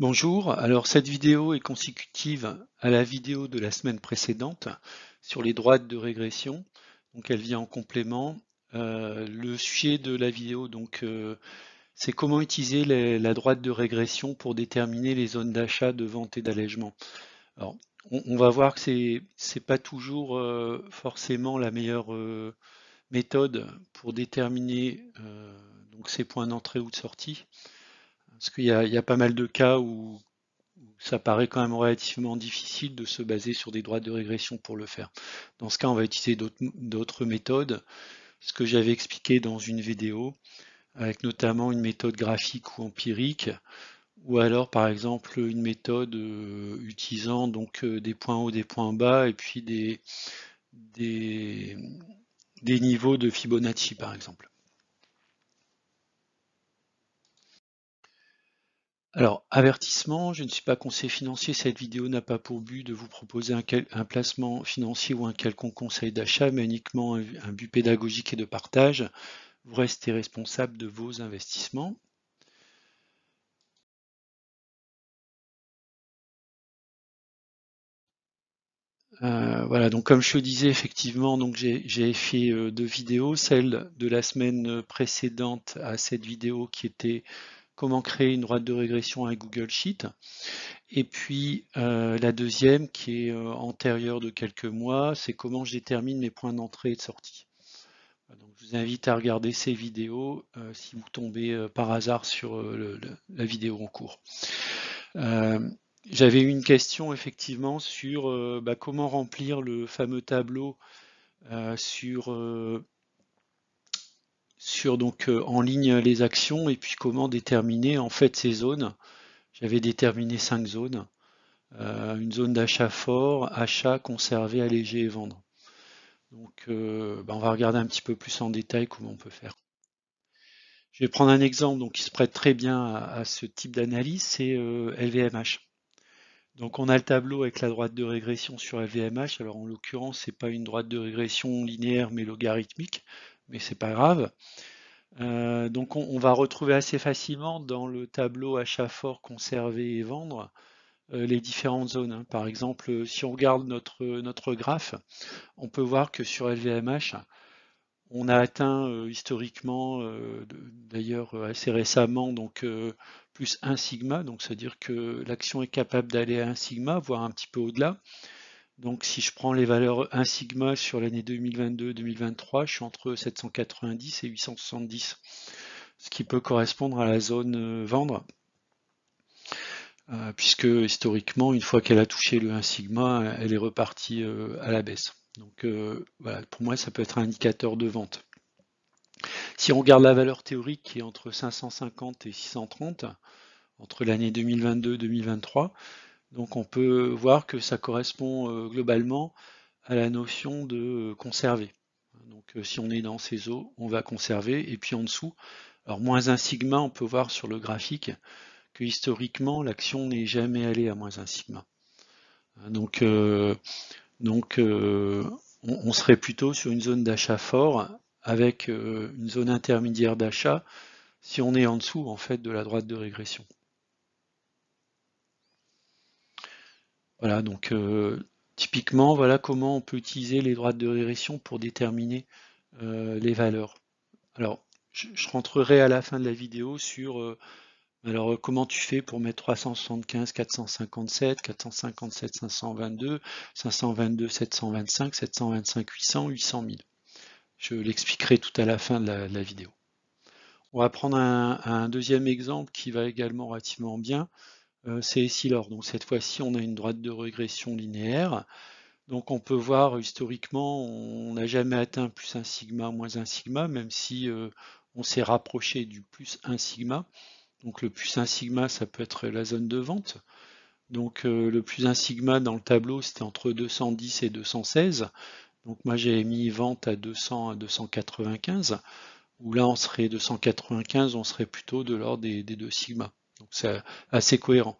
Bonjour, alors cette vidéo est consécutive à la vidéo de la semaine précédente sur les droites de régression, donc elle vient en complément. Euh, le sujet de la vidéo, donc, euh, c'est comment utiliser la droite de régression pour déterminer les zones d'achat, de vente et d'allègement. Alors, on, va voir que c'est n'est pas toujours euh, forcément la meilleure méthode pour déterminer donc ces points d'entrée ou de sortie. Parce qu'il y, a pas mal de cas où, ça paraît quand même relativement difficile de se baser sur des droits de régression pour le faire. Dans ce cas, on va utiliser d'autres méthodes. Ce que j'avais expliqué dans une vidéo, avec notamment une méthode graphique ou empirique, ou alors par exemple une méthode euh, utilisant donc euh, des points hauts, des points bas, et puis des niveaux de Fibonacci par exemple. Alors, avertissement, je ne suis pas conseiller financier, cette vidéo n'a pas pour but de vous proposer un, placement financier ou un quelconque conseil d'achat, mais uniquement un, but pédagogique et de partage. Vous restez responsable de vos investissements. Euh, voilà, donc comme je le disais, effectivement, j'ai fait euh, deux vidéos, celle de la semaine précédente à cette vidéo qui était comment créer une droite de régression à Google Sheet. Et puis euh, la deuxième qui est euh, antérieure de quelques mois, c'est comment je détermine mes points d'entrée et de sortie. Donc, je vous invite à regarder ces vidéos euh, si vous tombez par hasard sur la vidéo en cours. J'avais eu une question effectivement sur bah, comment remplir le fameux tableau sur sur donc euh, en ligne les actions et puis comment déterminer en fait ces zones. J'avais déterminé cinq zones. Euh, une zone d'achat fort, achat, conserver, alléger et vendre. Donc euh, bah, on va regarder un petit peu plus en détail comment on peut faire. Je vais prendre un exemple donc, qui se prête très bien à, ce type d'analyse, c'est LVMH. Donc on a le tableau avec la droite de régression sur LVMH. Alors en l'occurrence, c'est pas une droite de régression linéaire mais logarithmique mais c'est pas grave. Euh, donc on, va retrouver assez facilement dans le tableau achat fort, conserver et vendre euh, les différentes zones. Hein. Par exemple, si on regarde notre, notre graphe, on peut voir que sur LVMH, on a atteint euh, historiquement, d'ailleurs assez récemment, donc plus 1 sigma, donc c'est-à-dire que l'action est capable d'aller à 1 sigma, voire un petit peu au-delà. Donc si je prends les valeurs 1 e sigma sur l'année 2022-2023, je suis entre 790 et 870, ce qui peut correspondre à la zone euh, vendre, euh, puisque historiquement, une fois qu'elle a touché le 1 sigma, elle est repartie euh, à la baisse. Donc voilà, pour moi, ça peut être un indicateur de vente. Si on regarde la valeur théorique qui est entre 550 et 630, entre l'année 2022 2023, donc on peut voir que ça correspond euh, globalement à la notion de euh, conserver. Donc euh, si on est dans ces eaux, on va conserver. Et puis en dessous, alors moins 1 sigma, on peut voir sur le graphique que historiquement l'action n'est jamais allée à moins 1 sigma. Donc, on, serait plutôt sur une zone d'achat fort avec une zone intermédiaire d'achat si on est en dessous en fait de la droite de régression. Voilà, donc euh, typiquement, voilà comment on peut utiliser les droites de régression pour déterminer euh, les valeurs. Alors, je, rentrerai à la fin de la vidéo sur euh, comment tu fais pour mettre 375, 457, 457, 522, 522, 725, 725, 800, 800 000. Je l'expliquerai tout à la fin de la, vidéo. On va prendre un, deuxième exemple qui va également relativement bien. Euh, c'est ici' Donc cette fois-ci, on a une droite de régression linéaire. Donc on peut voir historiquement, on n'a jamais atteint plus 1 sigma, moins 1 sigma, même si euh, on s'est rapproché du plus 1 sigma. Donc le plus 1 sigma, ça peut être la zone de vente. Donc euh, le plus 1 sigma dans le tableau, c'était entre 210 et 216. Donc moi j'avais mis vente à 200 à 295, où là on serait 295, on serait plutôt de l'ordre des, des 2 sigma. Donc c'est assez cohérent.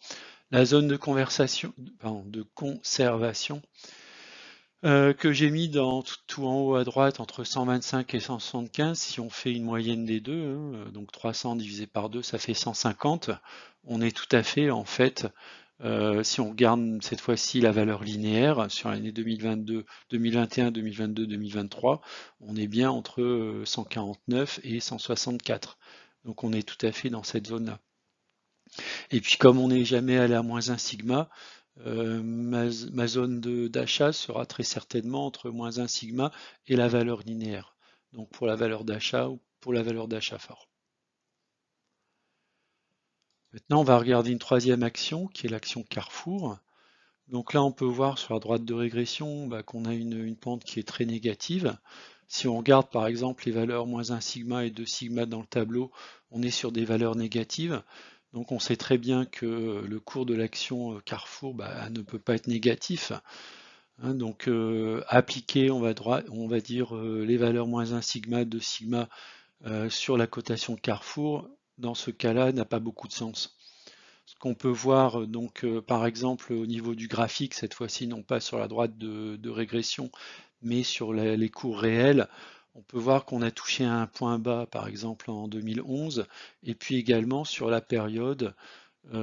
La zone de conversation, de conservation euh, que j'ai mis dans tout, en haut à droite entre 125 et 175, si on fait une moyenne des deux, hein, euh, donc 300 divisé par 2, ça fait 150. On est tout à fait en fait euh, si on regarde cette fois-ci la valeur linéaire sur l'année 2022, 2021, 2022, 2023, on est bien entre 149 et 164. Donc on est tout à fait dans cette zone-là. Et puis comme on n'est jamais allé à moins 1 sigma, euh, ma, zone d'achat sera très certainement entre moins 1 sigma et la valeur linéaire. Donc pour la valeur d'achat ou pour la valeur d'achat fort. Maintenant, on va regarder une troisième action qui est l'action Carrefour. Donc là, on peut voir sur la droite de régression bah, qu'on a une, une, pente qui est très négative. Si on regarde par exemple les valeurs moins 1 sigma et 2 sigma dans le tableau, on est sur des valeurs négatives. Donc on sait très bien que le cours de l'action euh, Carrefour bah, ne peut pas être négatif. Hein. donc euh, appliquer, on va, dire, euh, les valeurs moins 1 sigma, 2 sigma sur la cotation Carrefour, dans ce cas-là, n'a pas beaucoup de sens. Ce qu'on peut voir, donc, par exemple, au niveau du graphique, cette fois-ci, non pas sur la droite de, régression, mais sur les cours réels, on peut voir qu'on a touché un point bas, par exemple, en 2011, et puis également sur la période 2018-2020,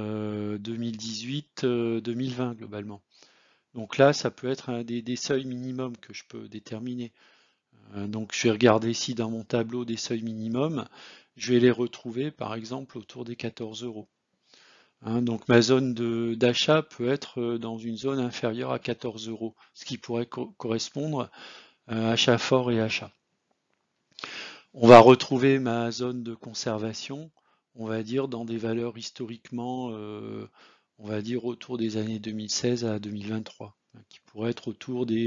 euh, euh, globalement. Donc là, ça peut être un des, seuils minimums que je peux déterminer. Euh, donc je vais regarder ici dans mon tableau des seuils minimums, je vais les retrouver, par exemple, autour des 14 euros. Hein, donc ma zone d'achat peut être dans une zone inférieure à 14 euros, ce qui pourrait correspondre à achat fort et achat. On va retrouver ma zone de conservation, on va dire, dans des valeurs historiquement, euh, on va dire, autour des années 2016 à 2023, qui pourrait être autour des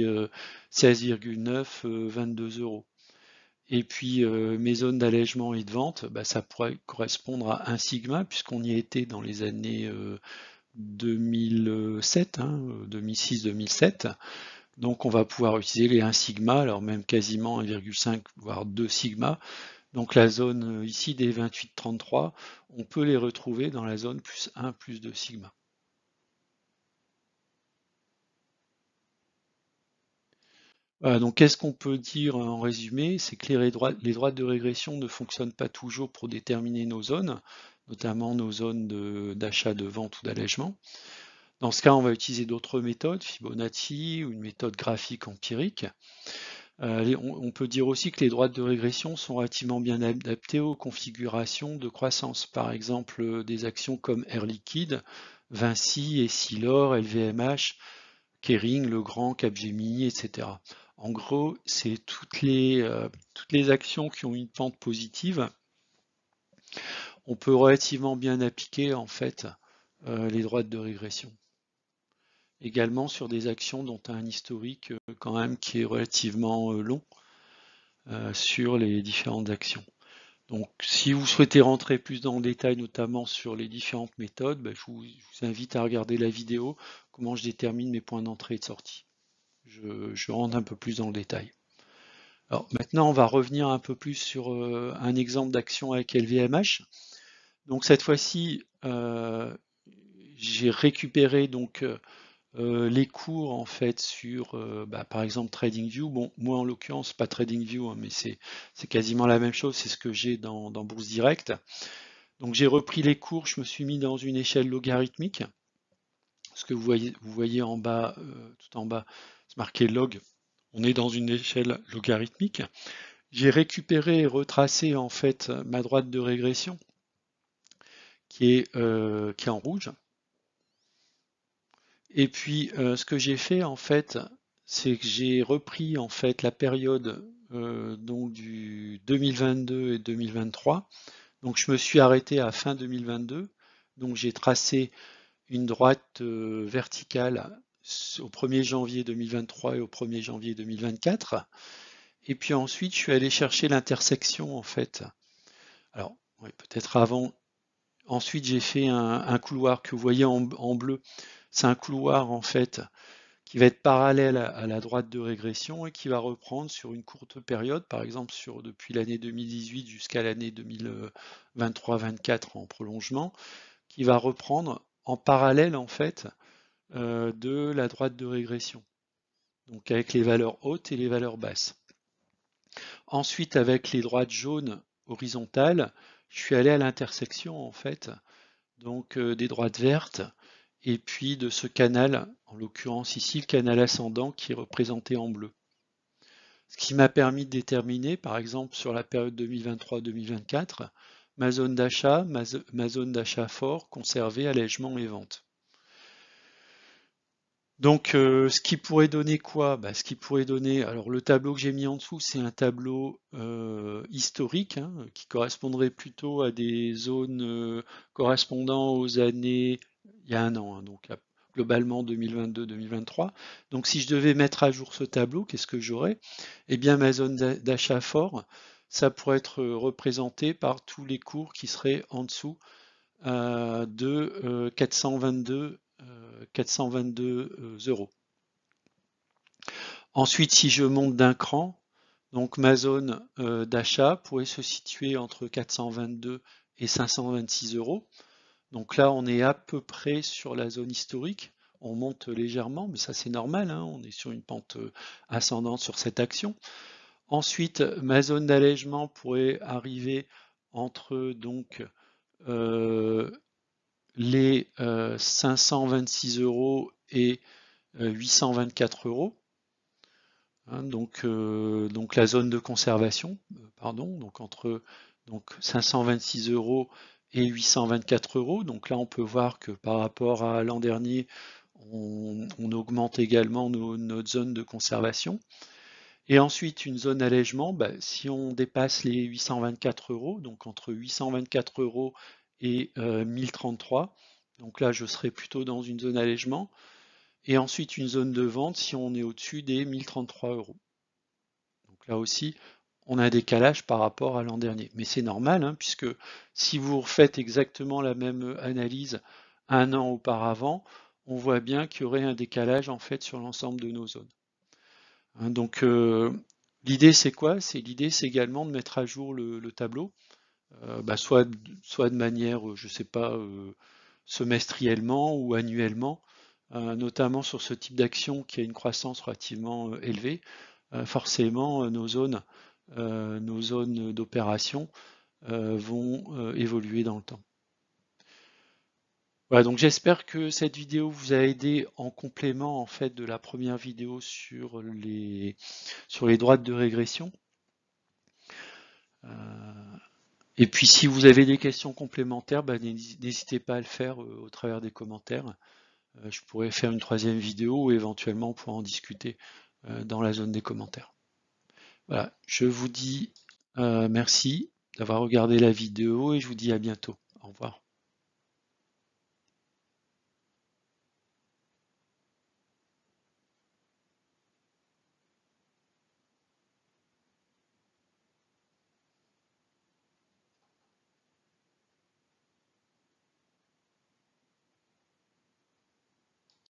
16,9, euh, 22 euh, euros. Et puis mes zones d'allègement et de vente, bah, ça pourrait correspondre à un sigma, puisqu'on y était dans les années 2007, 2006-2007. Donc on va pouvoir utiliser les 1 sigma, alors même quasiment 1,5 voire 2 sigma. Donc la zone euh, ici des 28-33, on peut les retrouver dans la zone plus 1 plus 2 sigma. donc qu'est-ce qu'on peut dire en résumé C'est que les droites, de régression ne fonctionnent pas toujours pour déterminer nos zones, notamment nos zones d'achat de vente ou d'allègement. Dans ce cas, on va utiliser d'autres méthodes, Fibonacci ou une méthode graphique empirique. Euh, on, peut dire aussi que les droites de régression sont relativement bien adaptées aux configurations de croissance. Par exemple, des actions comme Air Liquide, Vinci, Essilor, LVMH, Kering, Legrand, Capgemini, etc. En gros, c'est euh, toutes, les actions qui ont une pente positive. On peut relativement bien appliquer en fait euh, les droites de régression également sur des actions dont un historique euh, quand même qui est relativement euh, long euh, sur les différentes actions. Donc si vous souhaitez rentrer plus dans le détail, notamment sur les différentes méthodes, ben, je, vous, invite à regarder la vidéo, comment je détermine mes points d'entrée et de sortie. Je, rentre un peu plus dans le détail. Alors maintenant, on va revenir un peu plus sur un exemple d'action avec LVMH. Donc cette fois-ci, j'ai récupéré donc euh, les cours en fait sur euh, bah, par exemple TradingView. Bon, moi en l'occurrence, pas TradingView, hein, mais c'est quasiment la même chose, c'est ce que j'ai dans, dans, Bourse Direct. Donc j'ai repris les cours, je me suis mis dans une échelle logarithmique. Ce que vous voyez, vous voyez en bas, euh, tout en bas, c'est marqué log. On est dans une échelle logarithmique. J'ai récupéré et retracé en fait ma droite de régression qui est, qui est en rouge. Et puis, euh, ce que j'ai fait, en fait, c'est que j'ai repris, en fait, la période euh, donc du 2022 et 2023. Donc, je me suis arrêté à fin 2022. Donc, j'ai tracé une droite euh, verticale au 1er janvier 2023 et au 1er janvier 2024. Et puis ensuite, je suis allé chercher l'intersection, en fait. Alors, oui, peut-être avant. Ensuite, j'ai fait un, couloir que vous voyez en bleu. C'est un couloir en fait qui va être parallèle à la droite de régression et qui va reprendre sur une courte période, par exemple sur, depuis l'année 2018 jusqu'à l'année 2023 2024 en prolongement, qui va reprendre en parallèle en fait euh, de la droite de régression, donc avec les valeurs hautes et les valeurs basses. Ensuite, avec les droites jaunes horizontales, je suis allé à l'intersection en fait, donc euh, des droites vertes et puis de ce canal, en l'occurrence ici le canal ascendant qui est représenté en bleu. Ce qui m'a permis de déterminer, par exemple sur la période 2023-2024, ma zone d'achat, ma, zone d'achat fort, conservée, allègement et vente. Donc, euh, ce qui pourrait donner quoi bah, Ce qui pourrait donner, alors le tableau que j'ai mis en dessous, c'est un tableau euh, historique hein, qui correspondrait plutôt à des zones euh, correspondant aux années il y a un an, hein, donc globalement 2022-2023. Donc si je devais mettre à jour ce tableau, qu'est-ce que j'aurais Eh bien ma zone d'achat fort, ça pourrait être euh, représenté par tous les cours qui seraient en dessous euh, de 422 euh, euros. Ensuite, si je monte d'un cran, donc ma zone d'achat pourrait se situer entre 422 et 526 euros. Donc là, on est à peu près sur la zone historique. On monte légèrement, mais ça c'est normal, hein. on est sur une pente euh, ascendante sur cette action. Ensuite, ma zone d'allègement pourrait arriver entre donc euh, les 526 euh, euros et 824 euros. Hein, donc, donc la zone de conservation, pardon, donc entre donc 526 euros et 824 euros. Donc là, on peut voir que par rapport à l'an dernier, on, augmente également notre zone de conservation. Et ensuite, une zone allègement, bah, si on dépasse les 824 euros, donc entre 824 euros et 1033, euh, donc là, je serai plutôt dans une zone allègement. Et ensuite, une zone de vente si on est au-dessus des 1033 euros. Donc là aussi, on a un décalage par rapport à l'an dernier. Mais c'est normal, hein, puisque si vous faites exactement la même analyse un an auparavant, on voit bien qu'il y aurait un décalage en fait sur l'ensemble de nos zones. Hein, donc euh, l'idée c'est quoi C'est l'idée c'est également de mettre à jour le, tableau, euh, bah, soit, soit de manière, euh, je ne sais pas, semestriellement ou annuellement, notamment sur ce type d'action qui a une croissance relativement élevée. forcément, nos zones euh, nos zones d'opération euh, vont euh, évoluer dans le temps. Voilà, donc j'espère que cette vidéo vous a aidé en complément en fait de la première vidéo sur les sur les droites de régression. et puis si vous avez des questions complémentaires, ben, n'hésitez pas à le faire au travers des commentaires. je pourrais faire une troisième vidéo ou éventuellement pour en discuter dans la zone des commentaires. Voilà, je vous dis euh, merci d'avoir regardé la vidéo et je vous dis à bientôt. Au revoir.